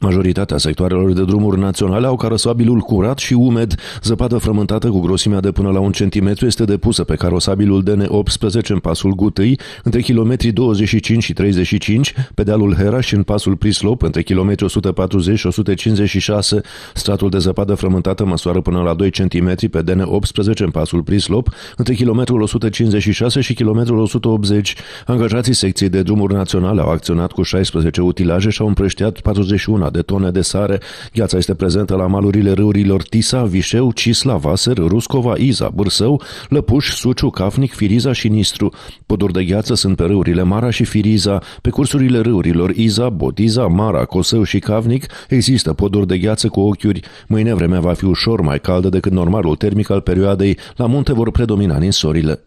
Majoritatea sectoarelor de drumuri naționale au carosabilul curat și umed, zăpadă frământată cu grosimea de până la un centimetru este depusă pe carosabilul DN18 în pasul Gutâi, între kilometri 25 și 35, pe dealul Hera și în pasul Prislop, între kilometri 140 și 156, stratul de zăpadă frământată măsoară până la 2 cm pe DN18 în pasul Prislop, între kilometrul 156 și kilometrul 180. Angajații secției de drumuri naționale au acționat cu 16 utilaje și au împrăștiat 41 tona de tone de sare. Gheața este prezentă la malurile râurilor Tisa, Vișeu, Cisla, Vaser, Ruscova, Iza, Bârsău, Lăpuș, Suciu, Cafnic, Firiza și Nistru. Poduri de gheață sunt pe râurile Mara și Firiza. Pe cursurile râurilor Iza, Botiza, Mara, Coseu și Cavnic există poduri de gheață cu ochiuri. Mâine vremea va fi ușor mai caldă decât normalul termic al perioadei. La munte vor predomina ninsorile.